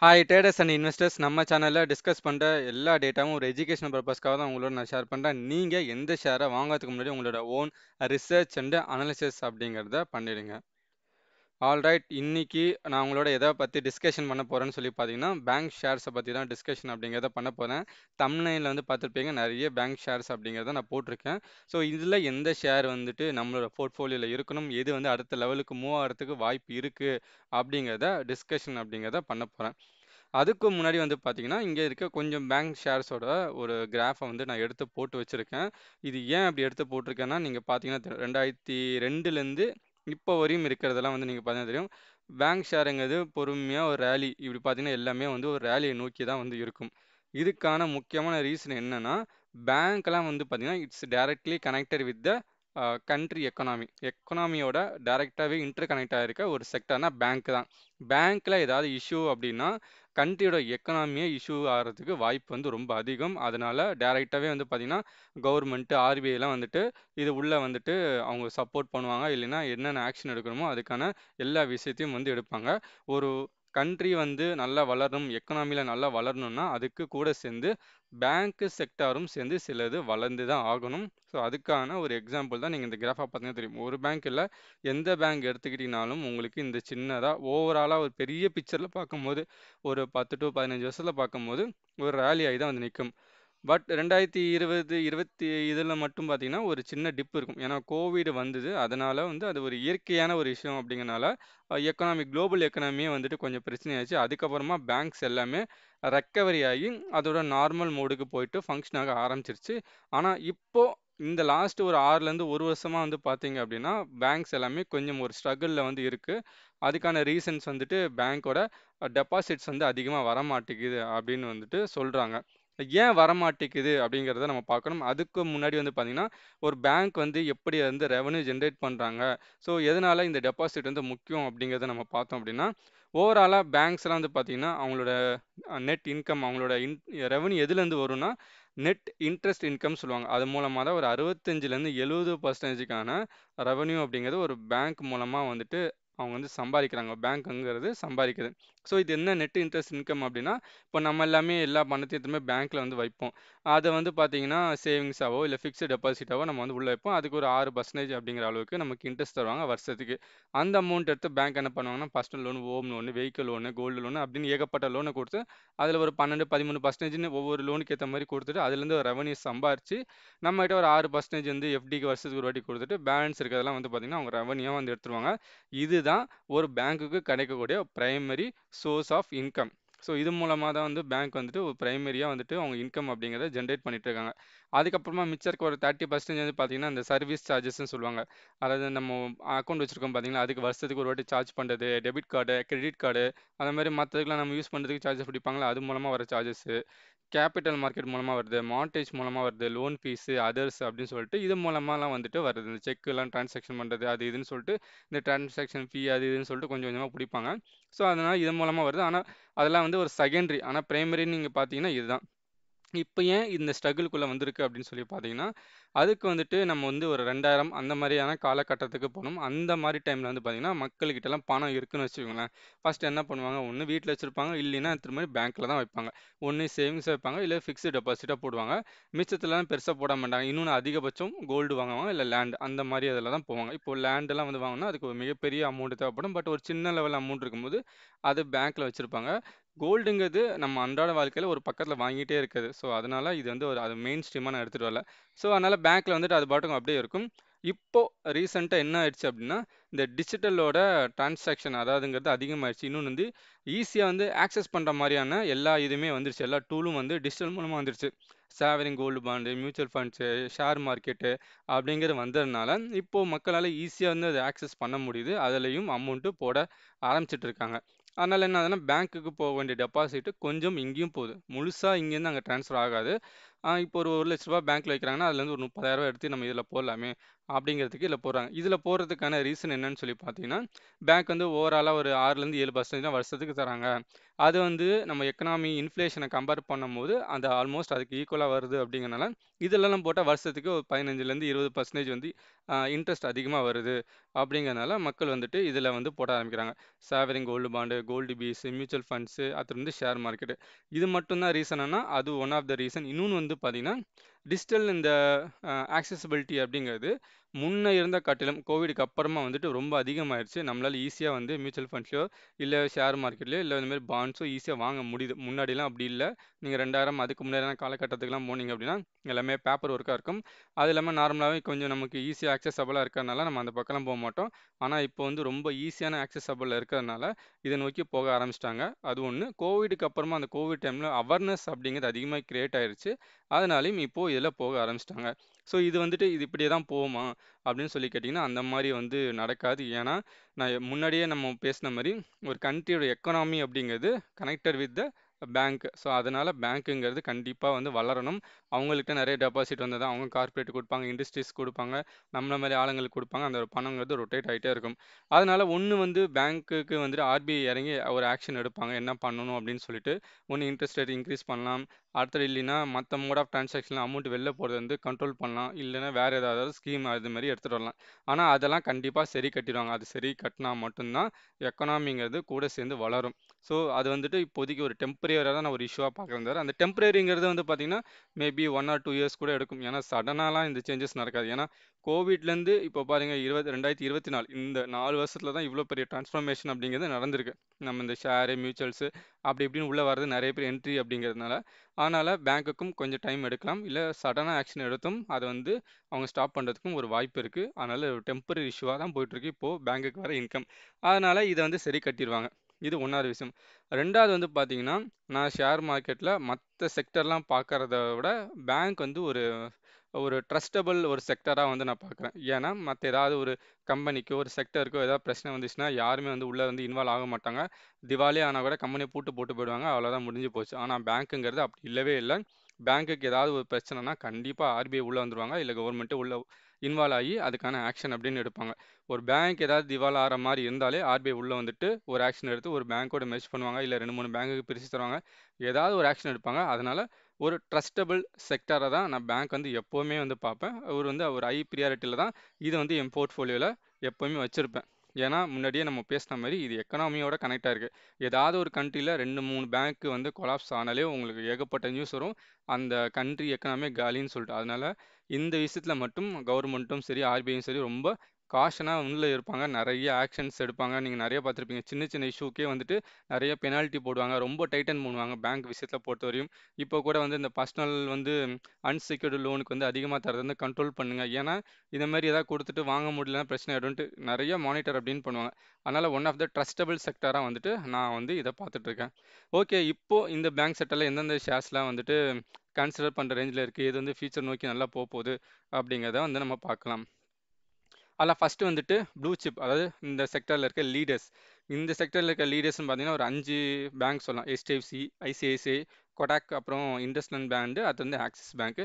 Hi traders and investors நம்ம சேனலில் discuss பண்ணுற எல்லா டேட்டாவும் ஒரு எஜுகேஷன் பர்பஸ்க்காக தான் உங்களோட நான் ஷேர் பண்ணுறேன் நீங்கள் எந்த ஷேரை வாங்கிறதுக்கு முன்னாடி உங்களோட ஓன் ரிசர்ச் அண்டு அனாலிசிஸ் அப்படிங்கிறத பண்ணிடுங்க ஆல்ரைட் இன்னைக்கு நான் உங்களோட எதை பற்றி டிஸ்கஷன் பண்ண போகிறேன்னு சொல்லி பார்த்தீங்கன்னா பேங்க் ஷேர்ஸை பற்றி தான் டிஸ்கஷன் அப்படிங்கிறத பண்ண போகிறேன் தமிழ்நாட்டில் வந்து பார்த்துருப்பீங்க நிறைய பேங்க் ஷேர்ஸ் அப்படிங்கிறத நான் போட்டிருக்கேன் ஸோ இதில் எந்த ஷேர் வந்துட்டு நம்மளோட போர்ட்ஃபோலியோவில் இருக்கணும் எது வந்து அடுத்த லெவலுக்கு மூவ் ஆகிறதுக்கு வாய்ப்பு இருக்குது அப்படிங்கிறத டிஸ்கஷன் அப்படிங்கிறத பண்ண போகிறேன் அதுக்கு முன்னாடி வந்து பார்த்தீங்கன்னா இங்கே இருக்க கொஞ்சம் பேங்க் ஷேர்ஸோட ஒரு கிராஃபை வந்து நான் எடுத்து போட்டு வச்சுருக்கேன் இது ஏன் அப்படி எடுத்து போட்டிருக்கேன்னா நீங்கள் பார்த்தீங்கன்னா ரெண்டாயிரத்தி ரெண்டுலேருந்து இப்போ வரையும் இருக்கிறதெல்லாம் வந்து நீங்கள் பார்த்தீங்கன்னா தெரியும் பேங்க் ஷேருங்கிறது பொறுமையாக ஒரு ரேலி இப்படி பார்த்தீங்கன்னா எல்லாமே வந்து ஒரு ரேலியை நோக்கி தான் வந்து இருக்கும் இதுக்கான முக்கியமான ரீசன் என்னென்னா பேங்க்லாம் வந்து பார்த்தீங்கன்னா it's directly connected with the country economy எக்கனாமியோட டைரெக்டாகவே இன்டர் கனெக்ட் ஆகிருக்க ஒரு செக்டர்னா பேங்க் தான் பேங்க்கில் ஏதாவது இஷ்யூ அப்படின்னா கண்ட்ரியோட எக்கனாமியை இஷ்யூ ஆகிறதுக்கு வாய்ப்பு வந்து ரொம்ப அதிகம் அதனால் டேரெக்டாகவே வந்து பார்த்திங்கன்னா கவர்மெண்ட்டு ஆர்பிஐலாம் வந்துட்டு இது உள்ளே வந்துட்டு அவங்க சப்போர்ட் பண்ணுவாங்க இல்லைன்னா என்னென்ன ஆக்ஷன் எடுக்கணுமோ அதுக்கான எல்லா விஷயத்தையும் வந்து எடுப்பாங்க ஒரு கண்ட்ரி வந்து நல்லா வளரணும் எக்கனாமியில் நல்லா வளரணும்னா அதுக்கு கூட சேர்ந்து பேங்க்கு செக்டாரும் சேர்ந்து சிலது வளர்ந்து தான் ஆகணும் ஸோ அதுக்கான ஒரு எக்ஸாம்பிள் தான் நீங்கள் இந்த கிராஃபாக பார்த்தீங்கன்னா தெரியும் ஒரு பேங்க்கில் எந்த பேங்க் எடுத்துக்கிட்டிங்கனாலும் உங்களுக்கு இந்த சின்னதாக ஓவராலாக ஒரு பெரிய பிக்சரில் பார்க்கும்போது ஒரு பத்து டு பதினஞ்சு வருஷத்தில் பார்க்கும்போது ஒரு ரேலி ஆகி தான் வந்து நிற்கும் பட் ரெண்டாயிரத்தி இருபது இருபத்தி இதில் மட்டும் பார்த்திங்கன்னா ஒரு சின்ன டிப் இருக்கும் ஏன்னா கோவிடு வந்தது அதனால் வந்து அது ஒரு இயற்கையான ஒரு விஷயம் அப்படிங்கிறனால எக்கனாமிக் குளோபல் எக்கனாமியே வந்துட்டு கொஞ்சம் பிரச்சனையாச்சு அதுக்கப்புறமா பேங்க்ஸ் எல்லாமே ரெக்கவரி ஆகி அதோட நார்மல் மோடுக்கு போயிட்டு ஃபங்க்ஷன் ஆக ஆரம்பிச்சிருச்சு ஆனால் இப்போது இந்த லாஸ்ட் ஒரு ஆறுலேருந்து ஒரு வருஷமாக வந்து பார்த்தீங்க அப்படின்னா பேங்க்ஸ் எல்லாமே கொஞ்சம் ஒரு ஸ்ட்ரகிளில் வந்து இருக்குது அதுக்கான ரீசன்ஸ் வந்துட்டு பேங்க்கோட டெபாசிட்ஸ் வந்து அதிகமாக வரமாட்டேங்குது அப்படின்னு வந்துட்டு சொல்கிறாங்க ஏன் வரமாட்டேங்குது அப்படிங்கிறத நம்ம பார்க்கணும் அதுக்கு முன்னாடி வந்து பார்த்தீங்கன்னா ஒரு பேங்க் வந்து எப்படி வந்து ரெவன்யூ ஜென்ரேட் பண்ணுறாங்க ஸோ எதனால் இந்த டெபாசிட் வந்து முக்கியம் அப்படிங்கிறத நம்ம பார்த்தோம் அப்படின்னா ஓவராலாக பேங்க்ஸ்லாம் வந்து பார்த்திங்கன்னா அவங்களோட நெட் இன்கம் அவங்களோட இன் ரெவன்யூ எதுலேருந்து வரும்னா நெட் இன்ட்ரெஸ்ட் இன்கம் சொல்லுவாங்க அது மூலமாக தான் ஒரு அறுபத்தஞ்சிலேருந்து எழுபது பர்சன்டேஜுக்கான ரெவன்யூ அப்படிங்கிறது ஒரு பேங்க் மூலமாக வந்துட்டு அவங்க வந்து சம்பாதிக்கிறாங்க பேங்க்குங்கிறது சம்பாதிக்கிறது ஸோ இது என்ன நெட் இன்ட்ரெஸ்ட் இன்கம் அப்படின்னா இப்போ நம்ம எல்லாமே எல்லா பணத்தையும் எதுவுமே பேங்க்கில் வந்து வைப்போம் அதை வந்து பார்த்தீங்கன்னா சேவிங்ஸாவோ இல்லை ஃபிக்ஸ்டு டெபாசிட்டாவோ நம்ம வந்து உள்ளே வைப்போம் அதுக்கு ஒரு ஆறு பர்சன்டேஜ் அப்படிங்கிற அளவுக்கு நமக்கு இன்ட்ரெஸ்ட் தருவாங்க வருஷத்துக்கு அந்த அமௌண்ட் எடுத்து பேங்க் என்ன பண்ணுவாங்கன்னா personal loan home loan vehicle loan gold loan அப்படின்னு ஏகப்பட்ட லோனை கொடுத்து அதில் ஒரு பன்னெண்டு பதிமூணு பர்சன்டேஜ்னு ஒவ்வொரு லோனுக்கு ஏற்ற மாதிரி கொடுத்துட்டு அதுலேருந்து ஒரு ரெவன்யூ சம்பாரிச்சு நம்மகிட்ட ஒரு ஆறு பர்சன்டேஜ் வந்து எஃப்டிக்கு வருஷத்துக்கு ஒரு வாட்டி கொடுத்துட்டு பேலன்ஸ் இருக்கிறதெல்லாம் வந்து பார்த்தீங்கன்னா அவங்க ரெவன்யூவாக வந்து எடுத்துருவாங்க இது இதுதான் ஒரு பேங்க்குக்கு கிடைக்கக்கூடிய primary source of income so இது மூலமாக தான் வந்து பேங்க் வந்துட்டு ஒரு ப்ரைமரியாக வந்துட்டு அவங்க இன்கம் அப்படிங்கிறத ஜென்ரேட் பண்ணிட்டு இருக்காங்க அதுக்கப்புறமா மிச்சருக்கு ஒரு தேர்ட்டி பர்சன்டேஜ் வந்து பார்த்தீங்கன்னா அந்த சர்வீஸ் சார்ஜஸ்ன்னு சொல்லுவாங்க அதாவது நம்ம அக்கௌண்ட் வச்சுருக்கோம் பார்த்தீங்கன்னா அதுக்கு வருஷத்துக்கு ஒரு வாட்டி சார்ஜ் பண்ணுறது டெபிட் கார்டு கிரெடிட் கார்டு அந்த மாதிரி மற்றதுக்குலாம் நம்ம யூஸ் பண்ணுறதுக்கு சார்ஜஸ் பிடிப்பாங்களா அது மூலமாக வர சார்ஜஸ்ஸு கேபிட்டல் மார்க்கெட் மூலமாக வருது மார்டேஜ் மூலமாக வருது லோன் ஃபீஸு அதர்ஸ் அப்படின்னு சொல்லிட்டு இது மூலமாகலாம் வந்துட்டு வருது இந்த செக்கெல்லாம் ட்ரான்சாக்ஷன் பண்ணுறது அது இதுன்னு சொல்லிட்டு இந்த ட்ரான்சாக்ஷன் ஃபீ அது இதுன்னு சொல்லிட்டு கொஞ்சம் கொஞ்சமாக பிடிப்பாங்க ஸோ அதனால் இது மூலமாக வருது ஆனால் அதெல்லாம் வந்து ஒரு செகண்டரி ஆனால் ப்ரைமரின்னு நீங்கள் பார்த்தீங்கன்னா இதுதான் இப்ப ஏன் இந்த ஸ்ட்ரகிள்குள்ள வந்திருக்கு அப்படின்னு சொல்லி பார்த்தீங்கன்னா, அதுக்கு வந்துட்டு நம்ம வந்து ஒரு ரெண்டாயிரம் அந்த மாதிரியான காலகட்டத்துக்கு போனோம். அந்த மாதிரி டைம்ல வந்து பார்த்திங்கன்னா மக்கள்கிட்டலாம் பணம் இருக்குன்னு வச்சுக்கோங்களேன். ஃபர்ஸ்ட்டு என்ன பண்ணுவாங்க, ஒண்ணு வீட்டில் வச்சிருப்பாங்க. இல்லைன்னா திரும்ப பேங்க்ல தான் வைப்பாங்க. ஒண்ணு சேவிங்ஸ் வைப்பாங்க, இல்ல ஃபிக்ஸ்டு டெபாசிட்டா போடுவாங்க. மிச்சத்துலலாம் பெருசா போட மாட்டாங்க. இன்னொன்னு அதிகபட்சம் கோல்டு வாங்குவாங்க, இல்ல லேண்ட் அந்த மாதிரி அதில் தான் போவாங்க. இப்போ லேண்டெல்லாம் வந்து வாங்கினா அதுக்கு ஒரு மிகப்பெரிய அமௌண்ட் தேவைப்படும். பட் ஒரு சின்ன லெவல் அமௌண்ட் இருக்கும்போது, அது பேங்க்ல வச்சிருப்பாங்க. கோல்டுங்கிறது நம்ம அன்றாட வாழ்க்கையில் ஒரு பக்கத்தில் வாங்கிட்டே இருக்குது ஸோ அதனால் இது வந்து ஒரு அது மெயின் ஸ்ட்ரீமாக நான் எடுத்துகிட்டு வரல ஸோ அதனால் பேங்க்கில் வந்துட்டு அது பாட்டுக்கும் அப்படியே இருக்கும் இப்போது ரீசெண்டாக என்ன ஆயிடுச்சு அப்படின்னா இந்த டிஜிட்டலோட டிரான்சாக்ஷன் அதாவதுங்கிறது அதிகமாகிடுச்சு இன்னொன்று வந்து ஈஸியாக வந்து ஆக்சஸ் பண்ணுற மாதிரியான எல்லா இதுவுமே வந்துருச்சு எல்லா டூலும் வந்து டிஜிட்டல் மூலமாக வந்துருச்சு sovereign gold bond mutual funds share market அப்படிங்கிறது வந்ததுனால இப்போது மக்களால் ஈஸியாக வந்து அதை ஆக்சஸ் பண்ண முடியுது அதுலேயும் அமௌண்ட்டு போட ஆரம்பிச்சிட்டு இருக்காங்க அதனால் என்ன ஆகுதுன்னா பேங்க்குக்கு போக வேண்டிய டெபாசிட்டு கொஞ்சம் இங்கேயும் போகுது முழுசாக இங்கேருந்து அங்கே ட்ரான்ஸ்ஃபர் ஆகாது இப்போ ஒரு ஒரு லட்ச ரூபா பேங்க்கில் வைக்கிறாங்கன்னா அதுலேருந்து ஒரு முப்பதாயிரரூபா எடுத்து நம்ம இதில் போடலாமே அப்படிங்கிறதுக்கு இதில் போடுறாங்க இதில் போடுறதுக்கான ரீசன் என்னன்னு சொல்லி பார்த்தீங்கன்னா பேங்க் வந்து ஓவராலாக ஒரு ஆறுலேருந்து ஏழு பர்சன்டேஜ் தான் வருஷத்துக்கு தராங்க அது வந்து நம்ம எக்கனாமி இன்ஃப்ளேஷனை கம்பேர் பண்ணும்போது அந்த ஆல்மோஸ்ட் அதுக்கு ஈக்குவலாக வருது அப்படிங்கிறனால இதெல்லாம் போட்டால் வருஷத்துக்கு ஒரு பதினஞ்சுலேருந்து இருபது பர்சன்டேஜ் வந்து இன்ட்ரெஸ்ட் அதிகமாக வருது அப்படிங்கிறனால மக்கள் வந்துட்டு இதில் வந்து போட ஆரம்பிக்கிறாங்க sovereign gold bond gold BeES mutual funds அது வந்து ஷேர் மார்க்கெட்டு இது மட்டும்தான் ரீசன்னா அது ஒன் ஆஃப் த ரீசன் இன்னொன்று வந்து பார்த்திங்கன்னா டிஜிட்டல் இந்த அக்சசபிலிட்டி அப்படிங்கிறது முன்னே இருந்த காட்டிலும் கோவிடுக்கு அப்புறமா வந்துட்டு ரொம்ப அதிகமாகிடுச்சு நம்மளால் ஈஸியாக வந்து மியூச்சுவல் ஃபண்ட்ஸ்லையோ இல்லை ஷேர் மார்க்கெட்லையோ இல்லை இந்த மாதிரி பாண்ட்ஸோ ஈஸியாக வாங்க முடியுது முன்னாடிலாம் அப்படி இல்லை நீங்கள் ரெண்டாயிரம் அதுக்கு முன்னாடி காலகட்டத்துக்குலாம் போனீங்க அப்படின்னா எல்லாமே பேப்பர் ஒர்க்காக இருக்கும் அது இல்லாமல் நார்மலாகவே கொஞ்சம் நமக்கு ஈஸியாக ஆக்சஸபிளாக இருக்கிறதுனால நம்ம அந்த பக்கம்லாம் போக மாட்டோம் ஆனால் இப்போ வந்து ரொம்ப ஈஸியான ஆக்சஸபிள் இருக்கிறதுனால இதை நோக்கி போக ஆரம்பிச்சிட்டாங்க அது ஒன்று கோவிடுக்கு அப்புறமா அந்த கோவிட் டைமில் அவேர்னஸ் அப்படிங்கிறது அதிகமாக க்ரியேட் ஆயிடுச்சு அதனாலையும் இப்போது இதில் போக ஆரம்பிச்சிட்டாங்க ஸோ இது வந்துட்டு இது இப்படியே தான் போகுமா அப்படின்னு சொல்லி கேட்டிங்கன்னா அந்த மாதிரி வந்து நடக்காது ஏன்னா நான் முன்னாடியே நம்ம பேசின மாதிரி ஒரு கண்ட்ரியோட எக்கனாமி அப்படிங்கிறது connected with the bank so அதனால் பேங்க்குங்கிறது கண்டிப்பாக வந்து வளரணும் அவங்கள்ட்ட நிறைய டெபாசிட் வந்தது அவங்க கார்ப்பரேட் கொடுப்பாங்க இண்டஸ்ட்ரீஸ் கொடுப்பாங்க நம்மள மாதிரி ஆளுங்களுக்கு கொடுப்பாங்க அந்த பணங்கிறது ரொட்டேட் ஆகிட்டே இருக்கும் அதனால் ஒன்று வந்து பேங்க்குக்கு வந்துட்டு ஆர்பிஐ இறங்கி ஒரு ஆக்ஷன் எடுப்பாங்க என்ன பண்ணணும் அப்படின்னு சொல்லிட்டு ஒன்று இன்ட்ரெஸ்ட் ரேட் இன்க்ரீஸ் பண்ணலாம் அடுத்தது இல்லைன்னா மற்ற மோட் ஆஃப் டிரான்சாக்ஷன் அமௌண்ட் வெளில போகிறது வந்து கண்ட்ரோல் பண்ணலாம் இல்லைன்னா வேறு ஏதாவது ஸ்கீம் அது மாதிரி எடுத்துகிட்டு வரலாம் ஆனால் அதெல்லாம் கண்டிப்பாக சரி கட்டிடுவாங்க அது சரி கட்டினா மட்டும்தான் எக்கனாமிங்கிறது கூட சேர்ந்து வளரும் ஸோ அது வந்துட்டு இப்போதைக்கு ஒரு டெம்பர் டெம்பரரியாக தான் ஒரு இஷ்யூவாக பார்க்குறேன் அந்த டெம்பரரிங்கிறது வந்து பார்த்திங்கன்னா maybe one or two years கூட எடுக்கும் ஏன்னா சடனாலாம் இந்த சேஞ்சஸ் நடக்காது ஏன்னா கோவிட்லேருந்து இப்போ பாருங்கள் இருபது ரெண்டாயிரத்தி இருபத்தி நாலு இந்த நாலு வருஷத்தில் தான் இவ்வளோ பெரிய ட்ரான்ஸ்ஃபர்மேஷன் அப்படிங்கிறது நடந்திருக்கு நம்ம இந்த ஷேரு மியூச்சுவல்ஸு அப்படி இப்படின்னு உள்ளே வரது நிறைய பேர் என்ட்ரி அப்படிங்கிறதுனால அதனால் பேங்க்குக்கும் கொஞ்சம் டைம் எடுக்கலாம் இல்லை சடனாக ஆக்ஷன் எடுத்தும் அதை வந்து அவங்க ஸ்டாப் பண்ணுறதுக்கும் ஒரு வாய்ப்பு இருக்குது அதனால் டெம்பரரி இஷ்யூவாக தான் போயிட்டுருக்கு இப்போது பேங்க்குக்கு வர இன்கம் அதனால் இதை வந்து சரி கட்டிடுவாங்க இது ஒன்றாவது விஷயம் ரெண்டாவது வந்து பார்த்தீங்கன்னா நான் ஷேர் மார்க்கெட்டில் மற்ற செக்டர்லாம் பார்க்குறத விட பேங்க் வந்து ஒரு ஒரு ட்ரஸ்டபுள் ஒரு செக்டராக வந்து நான் பார்க்குறேன் ஏன்னா மற்ற ஏதாவது ஒரு கம்பெனிக்கோ ஒரு செக்டருக்கோ ஏதாவது பிரச்சனை வந்துச்சுன்னா யாருமே வந்து உள்ளே வந்து இன்வால்வ் ஆக மாட்டாங்க திவாலி ஆனால் கூட கம்பெனியை பூட்டு போட்டு போயிடுவாங்க அவ்வளோதான் முடிஞ்சு போச்சு ஆனால் பேங்க்குங்கிறது அப்படி இல்லவே இல்லை பேங்க்குக்கு ஏதாவது ஒரு பிரச்சனைனா கண்டிப்பாக ஆர்பிஐ உள்ளே வந்துருவாங்க இல்லை கவர்மெண்ட்டு உள்ளே இன்வால்வ் ஆகி அதுக்கான ஆக்ஷன் அப்படின்னு எடுப்பாங்க ஒரு பேங்க் ஏதாவது திவால் ஆகிற மாதிரி இருந்தாலே ஆர்பிஐ உள்ளே வந்துட்டு ஒரு ஆக்ஷன் எடுத்து ஒரு பேங்க்கோட மெஷ் பண்ணுவாங்க இல்லை ரெண்டு மூணு பேங்க்கு பிரித்து தருவாங்க ஏதாவது ஒரு ஆக்ஷன் எடுப்பாங்க அதனால் ஒரு ட்ரஸ்டபிள் செக்டரை தான் நான் பேங்க் வந்து எப்போவுமே வந்து பார்ப்பேன் அவர் வந்து ஒரு ஐ ப்ரியாரிட்டியில் தான் இது வந்து என் போர்ட்ஃபோலியோவில் எப்போவுமே வச்சுருப்பேன் ஏன்னா முன்னாடியே நம்ம பேசின மாதிரி இது எக்கனாமியோட கனெக்டாக இருக்குது ஏதாவது ஒரு கண்ட்ரியில் ரெண்டு மூணு பேங்க்கு வந்து கொலாப்ஸ் ஆனாலே உங்களுக்கு ஏகப்பட்ட நியூஸ் வரும் அந்த கண்ட்ரி எக்கனாமியே காலின்னு சொல்லிட்டு அதனால் இந்த விஷயத்தில் மட்டும் கவர்மெண்ட்டும் சரி ஆர்பிஐயும் சரி ரொம்ப காஷனாக உள்ளே இருப்பாங்க நிறைய ஆக்ஷன்ஸ் எடுப்பாங்க நீங்கள் நிறைய பார்த்துருப்பீங்க சின்ன சின்ன இஷ்யூக்கே வந்துட்டு நிறைய பெனால்ட்டி போடுவாங்க ரொம்ப டைட்டன் பண்ணுவாங்க பேங்க் விஷயத்தில் பொறுத்தவரையும் இப்போ கூட வந்து இந்த பர்சனல் வந்து அன்செக்யூர்டு லோனுக்கு வந்து அதிகமாக தரது வந்து கண்ட்ரோல் பண்ணுங்கள் ஏன்னா இந்த மாதிரி எதாவது கொடுத்துட்டு வாங்க முடியலன்னா பிரச்சனை ஆகிடும்ட்டு நிறைய மானிட்டர் அப்படின்னு பண்ணுவாங்க அதனால் ஒன் ஆஃப் த ட்ரஸ்டபிள் செக்டராக வந்துட்டு நான் வந்து இதை பார்த்துட்ருக்கேன் ஓகே இப்போது இந்த பேங்க் செக்டரில் எந்தெந்த ஷேர்ஸ்லாம் வந்துட்டு கன்சிடர் பண்ணுற ரேஞ்சில் இருக்குது இது வந்து ஃபியூச்சர் நோக்கி நல்லா போக போகுது அப்படிங்கிறத வந்து நம்ம பார்க்கலாம் அதில் ஃபஸ்ட்டு வந்துட்டு ப்ளூ சிப் அதாவது இந்த செக்டரில் இருக்க லீடர்ஸ் இந்த செக்டரில் இருக்க லீடர்ஸ்னு பார்த்தீங்கன்னா ஒரு அஞ்சு பேங்க் சொல்லலாம் ஹெச்டிஎஃப்சி ஐசிஐசிஐ கொடாக் அப்புறம் இண்டஸ்லண்ட் பேண்டு அது வந்து ஆக்சிஸ் பேங்க்கு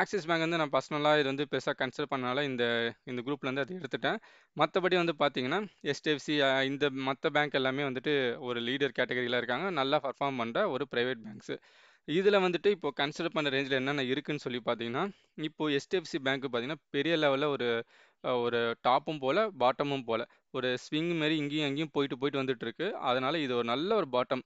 ஆக்சிஸ் பேங்க் வந்து நான் பர்சனலாக இது வந்து பெருசாக கன்சிடர் பண்ணனால இந்த இந்த குரூப்லேருந்து அதை எடுத்துட்டேன் மற்றபடி வந்து பார்த்தீங்கன்னா எஸ்டிஎஃப்சி இந்த மற்ற பேங்க் எல்லாமே வந்துட்டு ஒரு லீடர் கேட்டகரியில் இருக்காங்க நல்லா பர்ஃபார்ம் பண்ணுற ஒரு ப்ரைவேட் பேங்க்ஸு இதில் வந்துட்டு இப்போ கன்சிடர் பண்ணுற ரேஞ்சில் என்னென்ன இருக்குன்னு சொல்லி பார்த்தீங்கன்னா இப்போது எஸ்டிஎஃப்சி பேங்க்கு பார்த்தீங்கன்னா பெரிய லெவலில் ஒரு ஒரு டாப்பும் போல பாட்டமும் போல ஒரு ஸ்விங் மாரி இங்கேயும் அங்கேயும் போயிட்டு போயிட்டு வந்துட்டு இருக்கு அதனால இது ஒரு நல்ல ஒரு பாட்டம்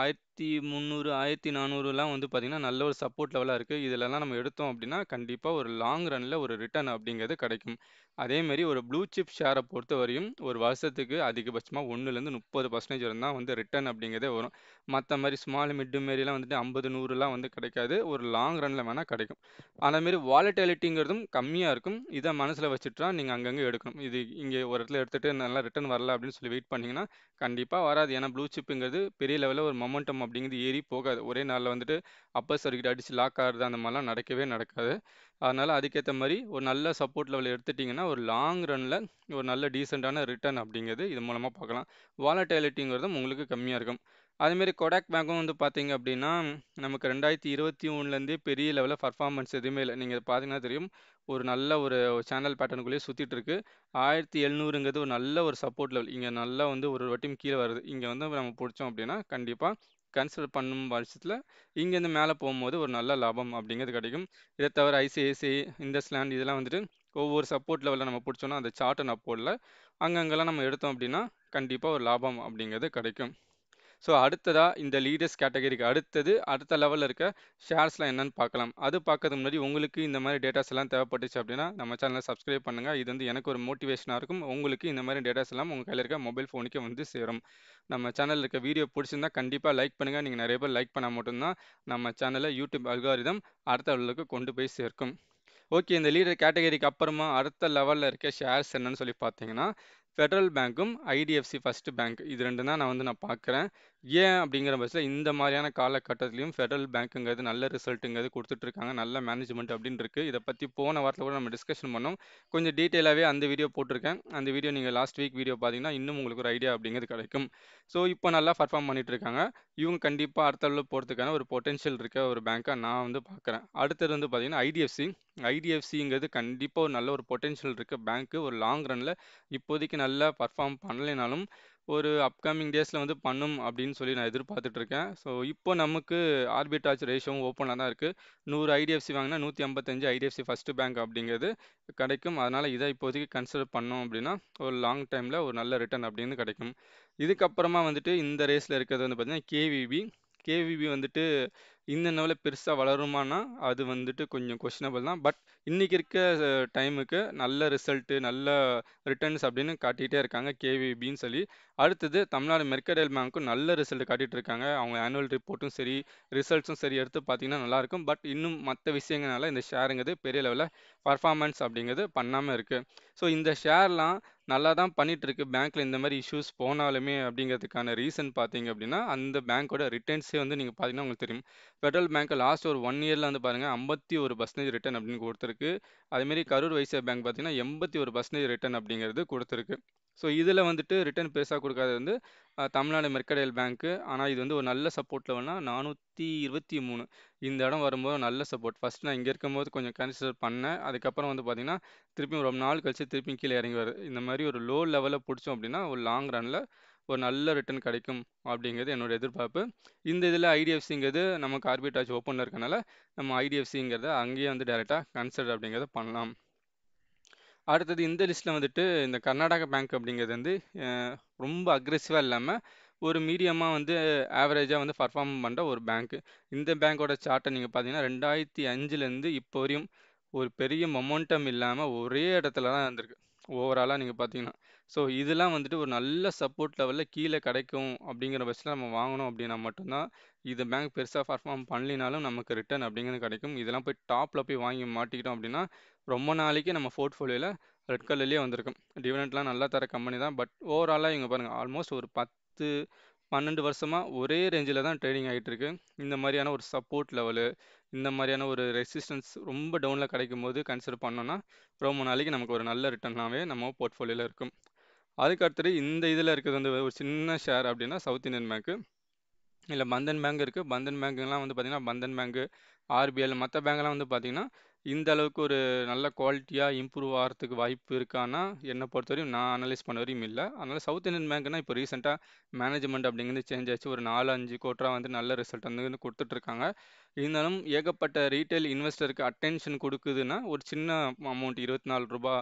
ஆயிரத்தி ஆயிரத்தி முந்நூறு ஆயிரத்தி நானூறுலாம் வந்து பார்த்திங்கன்னா நல்ல ஒரு சப்போர்ட் லெவலாக இருக்குது இதிலலாம் நம்ம எடுத்தோம் அப்படின்னா கண்டிப்பாக ஒரு லாங் ரனில் ஒரு ரிட்டர்ன் அப்படிங்கிறது கிடைக்கும் அதேமாரி ஒரு ப்ளூ சிப் ஷேரை பொறுத்த வரையும் ஒரு வருஷத்துக்கு அதிகபட்சமாக ஒன்றுலேருந்து முப்பது பர்சன்டேஜ் வரும் தான் வந்து ரிட்டர்ன் அப்படிங்கிறதே வரும் மற்ற மாதிரி ஸ்மால் மிட்டு மாரிலாம் வந்துட்டு ஐம்பது நூறுலாம் வந்து கிடைக்காது ஒரு லாங் ரனில் வேணால் கிடைக்கும் அதேமாரி வாலட்டாலிட்டிங்கிறதும் கம்மியாக இருக்கும் இதை மனசில் வச்சுட்டா நீங்கள் அங்கங்கே எடுக்கணும் இது இங்கே ஒரு இடத்துல எடுத்துகிட்டு நல்லா ரிட்டர்ன் வரல அப்படின்னு சொல்லி வெயிட் பண்ணிங்கன்னா கண்டிப்பாக வராது ஏன்னா ப்ளூ சிப்புங்கிறது பெரிய லெவலில் ஒரு மொமெண்டம் அப்படிங்கிறது ஏறி போகாது ஒரே நாளில் வந்துட்டு அப்பர் சர்க்கிட் அடித்து லாக் ஆகிறது அந்த மாதிரிலாம் நடக்கவே நடக்காது அதனால் அதுக்கேற்ற மாதிரி ஒரு நல்ல சப்போர்ட் லெவல் எடுத்துட்டிங்கன்னா ஒரு லாங் ரனில் ஒரு நல்ல டீசெண்டான ரிட்டர்ன் அப்படிங்கிறது இது மூலமாக பார்க்கலாம் வாலட்டைலிட்டிங்கிறதும் உங்களுக்கு கம்மியாக இருக்கும் அதேமாரி கொடாக் பேங்க்கும் வந்து பார்த்தீங்க அப்படின்னா நமக்கு ரெண்டாயிரத்தி இருபத்தி ஒன்றுலேருந்தே பெரிய லெவலில் பர்ஃபார்மன்ஸ் எதுவுமே இல்லை நீங்கள் பார்த்தீங்கன்னா தெரியும் ஒரு நல்ல ஒரு சேனல் பேட்டர்னுக்குள்ளேயே சுற்றிட்டுருக்கு இருக்கு ஆயிரத்தி எழுநூறுங்கிறது ஒரு நல்ல ஒரு சப்போர்ட் லெவல் இங்கே நல்லா வந்து ஒரு வட்டியும் கீழே வருது இங்கே வந்து நம்ம பிடிச்சோம் அப்படின்னா கண்டிப்பாக கன்சிடர் பண்ணும் பட்சத்தில் இங்கேருந்து மேலே போகும்போது ஒரு நல்ல லாபம் அப்படிங்கிறது கிடைக்கும் இதை தவிர ஐசிஐசிஐ லேண்ட் இதெல்லாம் வந்துட்டு ஒவ்வொரு சப்போர்ட் லெவலில் நம்ம பிடிச்சோன்னா அந்த சார்ட்டை நான் போடல அங்கங்கெல்லாம் நம்ம எடுத்தோம் அப்படின்னா கண்டிப்பாக ஒரு லாபம் அப்படிங்கிறது கிடைக்கும் ஸோ அடுத்ததாக இந்த லீடர்ஸ் கேட்டகரிக்கு அடுத்தது அடுத்த லெவலில் இருக்க ஷேர்ஸ்லாம் என்னென்னு பார்க்கலாம் அது பார்க்கறதுக்கு முன்னாடி உங்களுக்கு இந்த மாதிரி டேட்டாஸ் எல்லாம் தேவைப்பட்டுச்சு அப்படின்னா நம்ம சேனலை சப்ஸ்கிரைப் பண்ணுங்கள் இது வந்து எனக்கு ஒரு மோட்டிவேஷனாக இருக்கும் உங்களுக்கு இந்த மாதிரி டேட்டாஸ் எல்லாம் உங்கள் கையில் இருக்க மொபைல் ஃபோனுக்கே வந்து சேரும் நம்ம சேனலில் இருக்க வீடியோ பிடிச்சிருந்தா கண்டிப்பாக லைக் பண்ணுங்கள் நீங்கள் நிறைய பேர் லைக் பண்ணால் மட்டும்தான் நம்ம சேனலை யூடியூப் அல்காரிதம் அடுத்த லெவலுக்கு கொண்டு போய் சேர்க்கும் ஓகே இந்த லீடர் கேட்டகரிக்கு அப்புறமா அடுத்த லெவலில் இருக்க ஷேர்ஸ் என்னன்னு சொல்லி பார்த்தீங்கன்னா ஃபெடரல் பேங்க்கும் ஐடிஎஃப்சி ஃபஸ்ட்டு பேங்க் இது ரெண்டு தான் நான் வந்து நான் பார்க்குறேன் ஏன் அப்படிங்கிற பட்சத்தில் இந்த மாதிரியான காலகட்டத்திலையும் ஃபெடரல் பேங்க்குங்கிறது நல்ல ரிசல்ட்டுங்கிறது கொடுத்துட்ருக்காங்க நல்ல மேனேஜ்மெண்ட் அப்படின்னு இருக்குது இதை பற்றி போன வாரத்தில் கூட நம்ம டிஸ்கஷன் பண்ணோம் கொஞ்சம் டீட்டெயிலாகவே அந்த வீடியோ போட்டிருக்கேன் அந்த வீடியோ நீங்கள் லாஸ்ட் வீக் வீடியோ பார்த்தீங்கன்னா இன்னும் உங்களுக்கு ஒரு ஐடியா அப்படிங்கிறது கிடைக்கும் ஸோ இப்போ நல்லா பர்ஃபார்ம் பண்ணிகிட்ருக்காங்க இருக்காங்க இவங்க கண்டிப்பாக அடுத்த அளவு போகிறதுக்கான ஒரு பொட்டென்ஷியல் இருக்க ஒரு பேங்க்காக நான் வந்து பார்க்குறேன் அடுத்தது வந்து பார்த்தீங்கன்னா ஐடிஎஃப்சி ஐடிஎஃப்சிங்கிறது கண்டிப்பாக ஒரு நல்ல ஒரு பொட்டென்ஷியல் இருக்க பேங்க்கு ஒரு லாங் ரனில் இப்போதைக்கு நல்லா பர்ஃபார்ம் பண்ணலைனாலும் ஒரு அப்கமிங் டேஸில் வந்து பண்ணும் அப்படின்னு சொல்லி நான் எதிர்பார்த்துட்ருக்கேன் ஸோ இப்போ நமக்கு ஆர்பிட்ராஜ் ரேஷியோவும் ஓப்பனாக தான் இருக்குது நூறு ஐடிஎஃப்சி வாங்கினா நூற்றி ஐம்பத்தஞ்சு ஐடிஎஃப்சி ஃபஸ்ட்டு பேங்க் அப்படிங்கிறது கிடைக்கும் அதனால் இதை இப்போதைக்கு கன்சிடர் பண்ணோம் அப்படின்னா ஒரு லாங் டைமில் ஒரு நல்ல ரிட்டர்ன் அப்படின்னு கிடைக்கும் இதுக்கப்புறமா வந்துட்டு இந்த ரேஸில் இருக்கிறது வந்து பார்த்திங்கன்னா கேவிபி கேவிபி வந்துட்டு இந்த பெருசாக வளருமானா அது வந்துட்டு கொஞ்சம் கொஷினபிள் தான் பட் இன்றைக்கி இருக்க டைமுக்கு நல்ல ரிசல்ட்டு நல்ல ரிட்டர்ன்ஸ் அப்படின்னு காட்டிகிட்டே இருக்காங்க கேவிபின்னு சொல்லி அடுத்தது தமிழ்நாடு மெர்கடைல் பேங்க்கும் நல்ல ரிசல்ட் காட்டிட்டு இருக்காங்க அவங்க ஆனுவல் ரிப்போர்ட்டும் சரி ரிசல்ட்ஸும் சரி எடுத்து பார்த்தீங்கன்னா நல்லாயிருக்கும் பட் இன்னும் மற்ற விஷயங்கள்னால இந்த ஷேருங்கிறது பெரிய லெவலில் பர்ஃபார்மன்ஸ் அப்படிங்கிறது பண்ணாமல் இருக்குது ஸோ இந்த ஷேர்லாம் நல்லா தான் பண்ணிட்டு இருக்கு பேங்க்ல இந்த மாதிரி இஷ்யூஸ் போனாலுமே அப்படிங்கிறதுக்கான ரீசன் பார்த்தீங்க அப்படின்னா அந்த பேங்க்கோட ரிட்டர்ன்ஸே வந்து நீங்கள் பார்த்தீங்கன்னா உங்களுக்கு தெரியும் ஃபெட்ரல் பேங்க் லாஸ்ட் ஒரு ஒன் இயரில் வந்து பாருங்க ஐம்பத்தி ஒரு பர்சன்டேஜ் ரிட்டர்ன் அப்படின்னு கொடுத்துருக்கு அதேமாரி கரூர் வைசியா பேங்க் பார்த்தீங்கன்னா எண்பத்தி ஒரு பர்சன்டேஜ் ரிட்டர்ன் அப்படிங்கிறது கொடுத்துருக்கு ஸோ இதில் வந்துட்டு ரிட்டர்ன் பெருசாக கொடுக்காது வந்து தமிழ்நாடு மெர்கடையல் பேங்க்கு ஆனால் இது வந்து ஒரு நல்ல சப்போர்ட்டில் வேணால் நானூற்றி இருபத்தி மூணு இந்த இடம் வரும்போது நல்ல சப்போர்ட் ஃபஸ்ட் நான் இங்கே இருக்கும்போது கொஞ்சம் கன்சிடர் பண்ணேன் அதுக்கப்புறம் வந்து பார்த்திங்கன்னா திருப்பியும் ரொம்ப நாள் கழித்து திருப்பியும் கீழே இறங்கி வருது இந்த மாதிரி ஒரு லோ லெவலில் பிடிச்சோம் அப்படின்னா ஒரு லாங் ரனில் ஒரு நல்ல ரிட்டர்ன் கிடைக்கும் அப்படிங்கிறது என்னோட எதிர்பார்ப்பு இந்த இதில் ஐடிஎஃப்சிங்கிறது நமக்கு ஆர்பிட்ராஜ் ஓப்பனில் இருக்கனால நம்ம ஐடிஎஃப்சிங்கிறத அங்கேயே வந்து டேரெக்டாக கன்சிடர் அப்படிங்கிறத பண்ணலாம் அடுத்தது இந்த லிஸ்ட்டில் வந்துட்டு இந்த கர்நாடகா பேங்க் அப்படிங்கிறது வந்து ரொம்ப அக்ரெசிவாக இல்லாமல் ஒரு மீடியமாக வந்து ஆவரேஜாக வந்து பர்ஃபார்ம் பண்ணுற ஒரு பேங்க்கு இந்த பேங்க்கோட சார்ட்டை நீங்கள் பார்த்தீங்கன்னா ரெண்டாயிரத்தி அஞ்சுலேருந்து இப்போ வரையும் ஒரு பெரிய மொமெண்டம் இல்லாமல் ஒரே இடத்துல தான் இருந்திருக்கு ஓவராலாக நீங்கள் பார்த்தீங்கன்னா ஸோ இதெல்லாம் வந்துட்டு ஒரு நல்ல சப்போர்ட் லெவலில் கீழே கிடைக்கும் அப்படிங்கிற பட்சத்தில் நம்ம வாங்கணும் அப்படின்னா மட்டும்தான் இது பேங்க் பெருசாக பர்ஃபார்ம் பண்ணலினாலும் நமக்கு ரிட்டர்ன் அப்படிங்கிறது கிடைக்கும் இதெல்லாம் போய் டாப்பில் போய் வாங்கி மாட்டிக்கிட்டோம் அப்படின்னா ரொம்ப நாளைக்கே நம்ம போர்ட்ஃபோலியோவில் ரெட் கலர்லேயே வந்திருக்கும் டிவிடெண்ட்லாம் நல்லா தர கம்பெனி தான் பட் ஓவராலாக இவங்க பாருங்கள் ஆல்மோஸ்ட் ஒரு பத்து பன்னெண்டு வருஷமாக ஒரே ரேஞ்சில் தான் ட்ரேடிங் ஆகிட்டு இருக்கு இந்த மாதிரியான ஒரு சப்போர்ட் லெவலு இந்த மாதிரியான ஒரு ரெசிஸ்டன்ஸ் ரொம்ப டவுனில் கிடைக்கும் போது கன்சிடர் பண்ணோன்னா ரொம்ப நாளைக்கு நமக்கு ஒரு நல்ல ரிட்டர்னாகவே நம்ம போர்ட்ஃபோலியோவில் இருக்கும் அதுக்கு அடுத்தது இந்த இதில் இருக்கிறது வந்து ஒரு சின்ன ஷேர் அப்படின்னா சவுத் இந்தியன் பேங்க்கு இல்லை பந்தன் பேங்க் இருக்குது பந்தன் பேங்க்குலாம் வந்து பார்த்திங்கன்னா பந்தன் பேங்க்கு ஆர்பிஎல் மற்ற பேங்க்லாம் வந்து பார்த்திங்கன்னா இந்த அளவுக்கு ஒரு நல்ல குவாலிட்டியாக இம்ப்ரூவ் ஆகிறதுக்கு வாய்ப்பு இருக்கான்னா என்னை பொறுத்த வரையும் நான் அனலைஸ் பண்ண வரையும் இல்லை அதனால் சவுத் இந்தியன் பேங்க்னா இப்போ ரீசெண்டாக மேனேஜ்மெண்ட் அப்படிங்கிறது சேஞ்ச் ஆச்சு ஒரு நாலு அஞ்சு கோட்டராக வந்து நல்ல ரிசல்ட் வந்து கொடுத்துட்ருக்காங்க இருந்தாலும் ஏகப்பட்ட ரீட்டைல் இன்வெஸ்டருக்கு அட்டென்ஷன் கொடுக்குதுன்னா ஒரு சின்ன அமௌண்ட் இருபத்தி நாலு ரூபா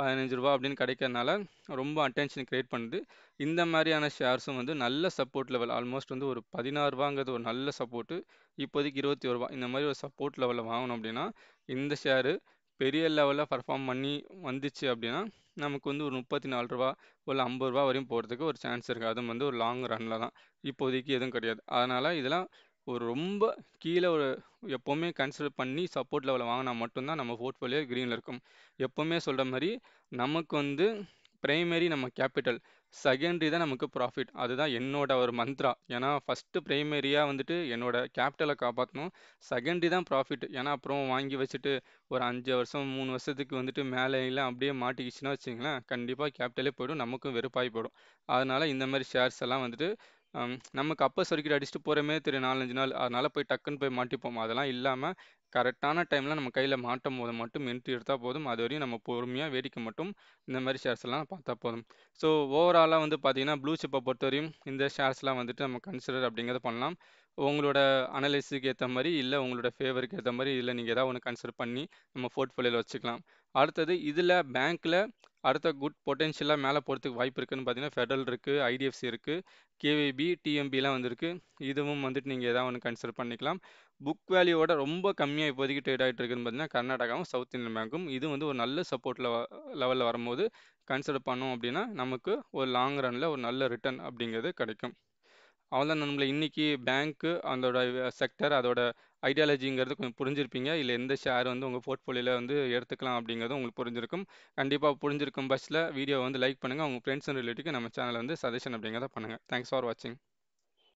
பதினஞ்சு ரூபா அப்படின்னு கிடைக்கிறதுனால ரொம்ப அட்டென்ஷன் க்ரியேட் பண்ணுது இந்த மாதிரியான ஷேர்ஸும் வந்து நல்ல சப்போர்ட் லெவல் ஆல்மோஸ்ட் வந்து ஒரு பதினாறு ரூபாங்கிறது ஒரு நல்ல சப்போர்ட்டு இப்போதைக்கு இருபத்தி ஒரு ரூபா இந்த மாதிரி ஒரு சப்போர்ட் லெவலில் வாங்கணும் அப்படின்னா இந்த ஷேரு பெரிய லெவலில் பர்ஃபார்ம் பண்ணி வந்துச்சு அப்படின்னா நமக்கு வந்து ஒரு முப்பத்தி நாலு ரூபா இல்லை ஐம்பது ரூபா வரையும் போகிறதுக்கு ஒரு சான்ஸ் இருக்குது அதுவும் வந்து ஒரு லாங் ரனில் தான் இப்போதைக்கு எதுவும் கிடையாது அதனால் இதெல்லாம் ஒரு ரொம்ப கீழே ஒரு எப்போவுமே கன்சிடர் பண்ணி சப்போர்ட் லெவலில் வாங்கினா மட்டும்தான் நம்ம போர்ட்ஃபோலியோ க்ரீனில் இருக்கும் எப்போவுமே சொல்கிற மாதிரி நமக்கு வந்து பிரைமரி நம்ம கேபிட்டல் செகண்டரி தான் நமக்கு ப்ராஃபிட் அதுதான் என்னோட ஒரு மந்த்ரா ஏன்னா ஃபஸ்ட்டு பிரைமரியாக வந்துட்டு என்னோட கேபிட்டலை காப்பாற்றணும் செகண்டரி தான் ப்ராஃபிட் ஏன்னா அப்புறம் வாங்கி வச்சுட்டு ஒரு அஞ்சு வருஷம் மூணு வருஷத்துக்கு வந்துட்டு மேலே இல்லை அப்படியே மாட்டிக்கிச்சுன்னா வச்சுங்களேன் கண்டிப்பாக கேபிட்டலே போய்டும் நமக்கும் வெறுப்பாகி போயிடும் அதனால் இந்த மாதிரி ஷேர்ஸ் எல்லாம் வந்துட்டு நமக்கு அப்போ சொருக்கிட்டு அடிச்சுட்டு போகிறமே தெரியும் நாலஞ்சு நாள். அதனால் போய் டக்குன்னு போய் மாட்டிப்போம். அதெல்லாம் இல்லாமல் கரெக்டான டைமில் நம்ம மாட்டும் போது மட்டும் என்ட்ரி எடுத்தால் போதும். அது வரையும் நம்ம பொறுமையாக வேடிக்கை மட்டும் இந்த மாதிரி ஷேர்ஸ் எல்லாம் பார்த்தா போதும். ஸோ ஓவராலாக வந்து பார்த்தீங்கன்னா, ப்ளூ பொறுத்த பொறுத்தவரையும் இந்த ஷேர்ஸ்லாம் வந்துட்டு நம்ம கன்சிடர் அப்படிங்கிறத பண்ணலாம். உங்களோட அனலைஸுக்கு ஏற்ற மாதிரி இல்லை உங்களோட ஃபேவருக்கு ஏற்ற மாதிரி இல்லை நீங்கள் ஏதாவது ஒன்று கன்சிடர் பண்ணி நம்ம போர்ட்ஃபோலியோல வச்சுக்கலாம். அடுத்தது இதில் பேங்க்கில் அடுத்த குட் பொட்டென்ஷியலாக மேலே போகிறதுக்கு வாய்ப்பு இருக்குதுன்னு பார்த்தீங்கன்னா ஃபெடரல் இருக்குது ஐடிஎஃப்சி இருக்குது கேவிபி டிஎம்பிலாம் வந்திருக்கு இதுவும் வந்துட்டு நீங்கள் எதாவது ஒன்று கன்சிடர் பண்ணிக்கலாம் புக் வேல்யூவோட ரொம்ப கம்மியாக இப்போதைக்கு ட்ரேட் ஆகிட்டு இருக்குதுன்னு பார்த்தீங்கன்னா கர்நாடகாவும் சவுத் இந்தியன் பேங்க்கும் இது வந்து ஒரு நல்ல சப்போர்ட்டில் லெவலில் வரும்போது கன்சிடர் பண்ணோம் அப்படின்னா நமக்கு ஒரு லாங் ரனில் ஒரு நல்ல ரிட்டர்ன் அப்படிங்கிறது கிடைக்கும் அவ்வளோதான் நம்மளை இன்றைக்கி பேங்க்கு அதோட செக்டர் அதோட ஐடியாலஜிங்கிறது கொஞ்சம் புரிஞ்சிருப்பீங்க இல்லை எந்த ஷேர் வந்து உங்கள் போர்ட்ஃபோலியோவில் வந்து எடுத்துக்கலாம் அப்படிங்கிறது உங்களுக்கு புரிஞ்சிருக்கும் கண்டிப்பாக புரிஞ்சிருக்கும் பஸ்ஸில் வீடியோ வந்து லைக் பண்ணுங்கள் உங்கள் ஃப்ரெண்ட்ஸ் அண்ட் ரிலேட்டிவ்க்கு நம்ம சேனலை வந்து சஜஷன் அப்படிங்கிறத பண்ணுங்கள் தேங்க்ஸ் ஃபார் வாட்சிங்